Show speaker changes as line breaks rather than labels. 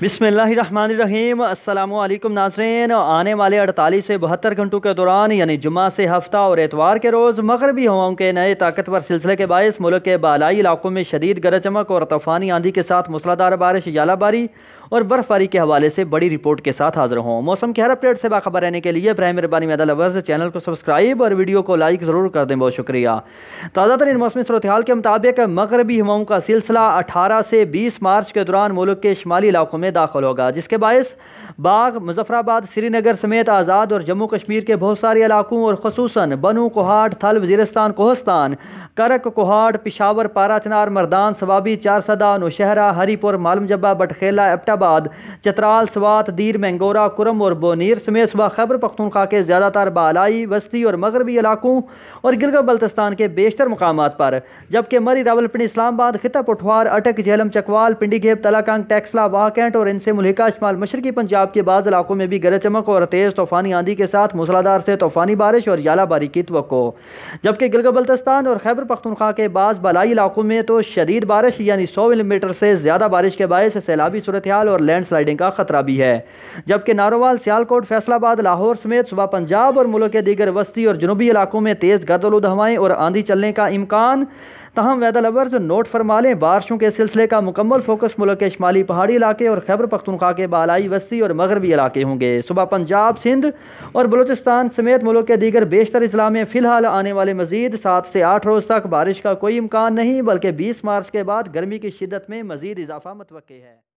बिसमीम नाजरन आने वाले 48 से बहत्तर घंटों के दौरान यानी जुमा से हफ्ता और एतवार के रोज़ मगरबी हवाओं के नए ताकतवर सिलसिले के बायस मुल्क के बालाई इलाकों में शदीद गरज चमक और तूफ़ानी आंधी के साथ मूसलाधार बारिश यालाबारी और बर्फबारी के हवाले से बड़ी रिपोर्ट के साथ हाजिर हों मौसम के हर अपडेट से बाखबर रहने के लिए ब्राह मेहरबानी मैदा लवर्स चैनल को सब्सक्राइब और वीडियो को लाइक ज़रूर कर दें बहुत शुक्रिया ताज़ा तरीन मौसमी सूरत के मुताबिक मगरबी हवाओं का सिलसिला अठारह से बीस मार्च के दौरान मुल्क के शुमाली इलाकों में दाखिल होगा जिसके बायस बाघ मुजफ्फराबाद श्रीनगर समेत आज़ाद और जम्मू कश्मीर के बहुत सारे इलाकों और खसूस बनू कोहाट थल वजीरस्तान कोहस्तान करक कोहाट पिशावर पारा चनार मरदान सवाबी चारसदा नौशहरा हरीपुर मालमजब्बा बटखेला एपटाबाद फैज़ाबाद चतराल स्वात दीर मैंगोरा कुरम और बोनीर समेत सुबह खैबर पख्तूनख्वा के ज़्यादातर बालाई वस्ती और मगरबी इलाकों और गिलगत बल्तिस्तान के बेशतर मकाम पर जबकि मरी रावलपिंडी इस्लामाबाद खिता पठवार अटक झेलम चकवाल पिंडी घेब तलाकंग टैक्सला वाहकैंट और इनसे मुलिका शमाल मशरकी पंजाब के बाद इलाकों में भी गरज चमक और तेज़ तूफ़ानी आंधी के साथ मूसलाधार से तूफ़ानी बारिश और यालाबारी की तो जबकि गिलगत बल्तिस्तान और खैबर पख्तूनख्वा के बाद बलाई इलाकों में तो शदीद बारिश यानी सौ मिलीमीटर से ज़्यादा बारिश के बायस सैलाबी सूरत सूखाल और लैंडस्लाइडिंग का खतरा भी है जबकि नारोवाल सियालकोट फैसलाबाद लाहौर समेत सुबह पंजाब और मुल्क के दीगर वस्ती और जनूबी इलाकों में तेज़ गर्दलुद हवाएं और आंधी चलने का इम्कान तहम वेदर लवर्स नोट फरमा लें बारिशों के सिलसिले का मुकम्मल फोकस मुल्क के शमाली पहाड़ी इलाके और खैबर पख्तनख्वा के बालाई वस्ती और मगरबी इलाके होंगे सुबह पंजाब सिंध और बलूचिस्तान समेत मुल्क के दीगर बेशतर अजला में फ़िलहाल आने वाले मजीद सात से आठ रोज़ तक बारिश का कोई इम्कान नहीं बल्कि बीस मार्च के बाद गर्मी की शिदत में मजीद इजाफा मतवक़ है